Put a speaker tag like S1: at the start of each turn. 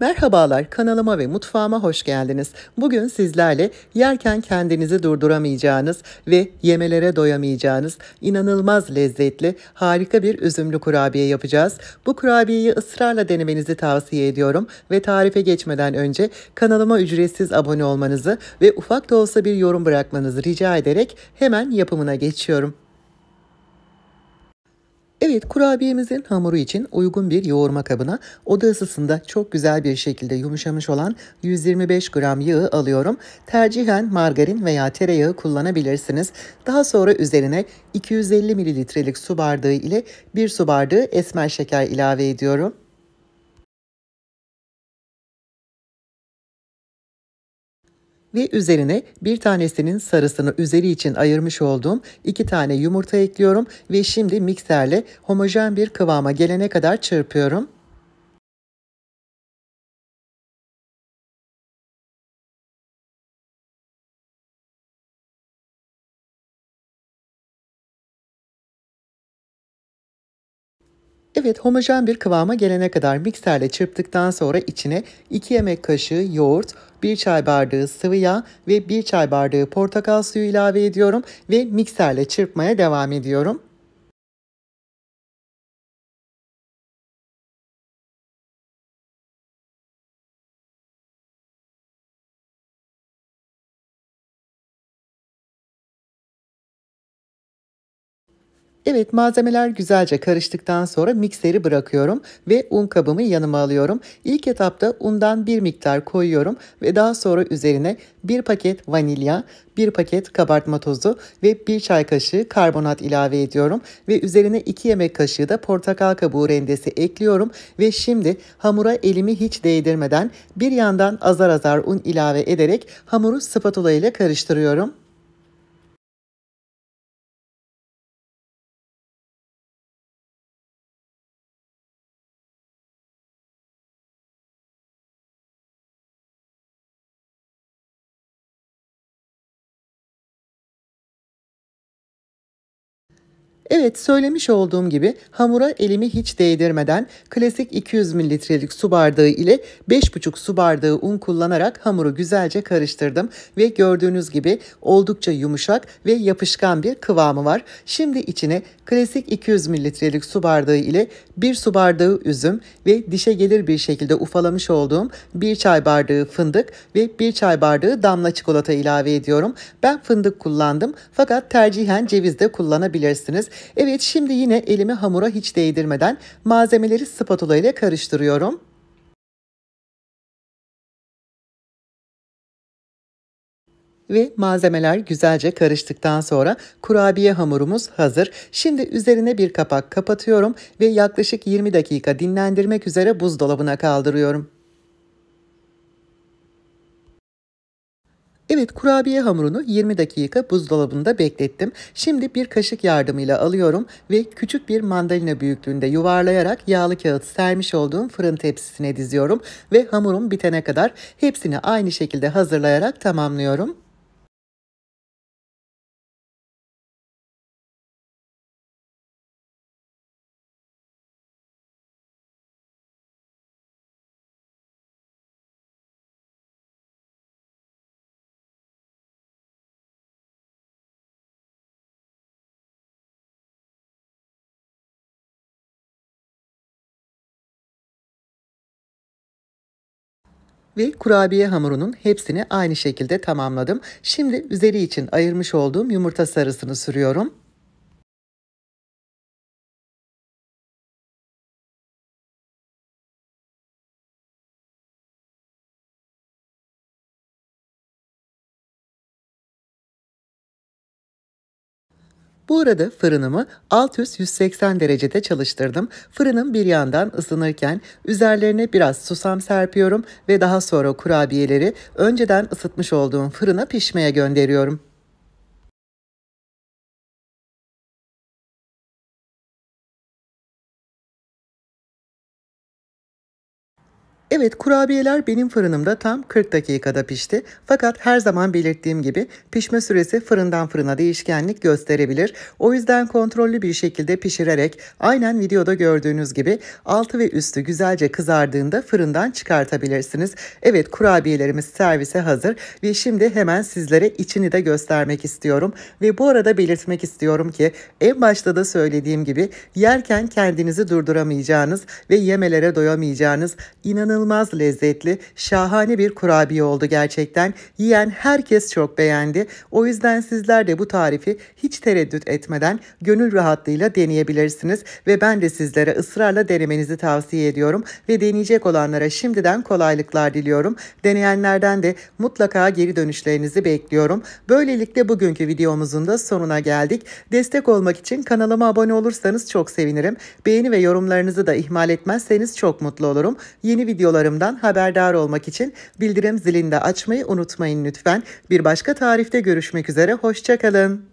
S1: Merhabalar kanalıma ve mutfağıma hoş geldiniz. Bugün sizlerle yerken kendinizi durduramayacağınız ve yemelere doyamayacağınız inanılmaz lezzetli harika bir üzümlü kurabiye yapacağız. Bu kurabiyeyi ısrarla denemenizi tavsiye ediyorum ve tarife geçmeden önce kanalıma ücretsiz abone olmanızı ve ufak da olsa bir yorum bırakmanızı rica ederek hemen yapımına geçiyorum. Evet kurabiyemizin hamuru için uygun bir yoğurma kabına oda ısısında çok güzel bir şekilde yumuşamış olan 125 gram yağı alıyorum. Tercihen margarin veya tereyağı kullanabilirsiniz. Daha sonra üzerine 250 mililitrelik su
S2: bardağı ile 1 su bardağı esmer şeker ilave ediyorum. ve üzerine bir tanesinin sarısını üzeri için ayırmış olduğum iki tane yumurta ekliyorum ve şimdi
S1: mikserle homojen bir kıvama gelene kadar çırpıyorum. Evet homojen bir kıvama gelene kadar mikserle çırptıktan sonra içine 2 yemek kaşığı yoğurt, 1 çay bardağı sıvı yağ ve 1 çay bardağı portakal suyu ilave ediyorum ve mikserle çırpmaya devam ediyorum.
S2: Evet malzemeler güzelce karıştıktan sonra mikseri bırakıyorum ve un kabımı yanıma alıyorum. İlk
S1: etapta undan bir miktar koyuyorum ve daha sonra üzerine bir paket vanilya, bir paket kabartma tozu ve bir çay kaşığı karbonat ilave ediyorum ve üzerine iki yemek kaşığı da portakal kabuğu rendesi ekliyorum ve şimdi hamura elimi
S2: hiç değdirmeden bir yandan azar azar un ilave ederek hamuru spatula ile karıştırıyorum. Evet söylemiş olduğum gibi hamura elimi hiç değdirmeden klasik 200 mililitrelik su bardağı ile
S1: 5,5 su bardağı un kullanarak hamuru güzelce karıştırdım ve gördüğünüz gibi oldukça yumuşak ve yapışkan bir kıvamı var. Şimdi içine klasik 200 mililitrelik su bardağı ile 1 su bardağı üzüm ve dişe gelir bir şekilde ufalamış olduğum 1 çay bardağı fındık ve 1 çay bardağı damla çikolata ilave ediyorum. Ben fındık kullandım fakat tercihen ceviz de kullanabilirsiniz. Evet şimdi yine
S2: elimi hamura hiç değdirmeden malzemeleri spatula ile karıştırıyorum. ve malzemeler güzelce karıştıktan sonra kurabiye hamurumuz hazır. Şimdi üzerine bir
S1: kapak kapatıyorum ve yaklaşık 20 dakika dinlendirmek üzere buzdolabına kaldırıyorum. Evet kurabiye hamurunu 20 dakika buzdolabında beklettim. Şimdi bir kaşık yardımıyla alıyorum ve küçük bir mandalina büyüklüğünde yuvarlayarak yağlı kağıt sermiş olduğum fırın tepsisine diziyorum ve hamurum bitene kadar hepsini aynı şekilde hazırlayarak tamamlıyorum. ve kurabiye hamurunun hepsini aynı şekilde tamamladım. Şimdi üzeri için ayırmış olduğum yumurta sarısını sürüyorum. Bu arada fırınımı alt üst 180 derecede çalıştırdım. Fırınım bir yandan ısınırken üzerlerine biraz susam
S2: serpiyorum ve daha sonra kurabiyeleri önceden ısıtmış olduğum fırına pişmeye gönderiyorum. Evet kurabiyeler benim fırınımda tam 40 dakikada pişti. Fakat her zaman belirttiğim gibi
S1: pişme süresi fırından fırına değişkenlik gösterebilir. O yüzden kontrollü bir şekilde pişirerek aynen videoda gördüğünüz gibi altı ve üstü güzelce kızardığında fırından çıkartabilirsiniz. Evet kurabiyelerimiz servise hazır ve şimdi hemen sizlere içini de göstermek istiyorum. Ve bu arada belirtmek istiyorum ki en başta da söylediğim gibi yerken kendinizi durduramayacağınız ve yemelere doyamayacağınız inanılmaz inanılmaz lezzetli, şahane bir kurabiye oldu gerçekten. Yiyen herkes çok beğendi. O yüzden sizler de bu tarifi hiç tereddüt etmeden gönül rahatlığıyla deneyebilirsiniz ve ben de sizlere ısrarla denemenizi tavsiye ediyorum ve deneyecek olanlara şimdiden kolaylıklar diliyorum. Deneyenlerden de mutlaka geri dönüşlerinizi bekliyorum. Böylelikle bugünkü videomuzun da sonuna geldik. Destek olmak için kanalıma abone olursanız çok sevinirim. Beğeni ve yorumlarınızı da ihmal etmezseniz çok mutlu olurum. Yeni video videolarımdan haberdar olmak için bildirim zilini de açmayı unutmayın lütfen. Bir başka tarifte görüşmek üzere, hoşçakalın.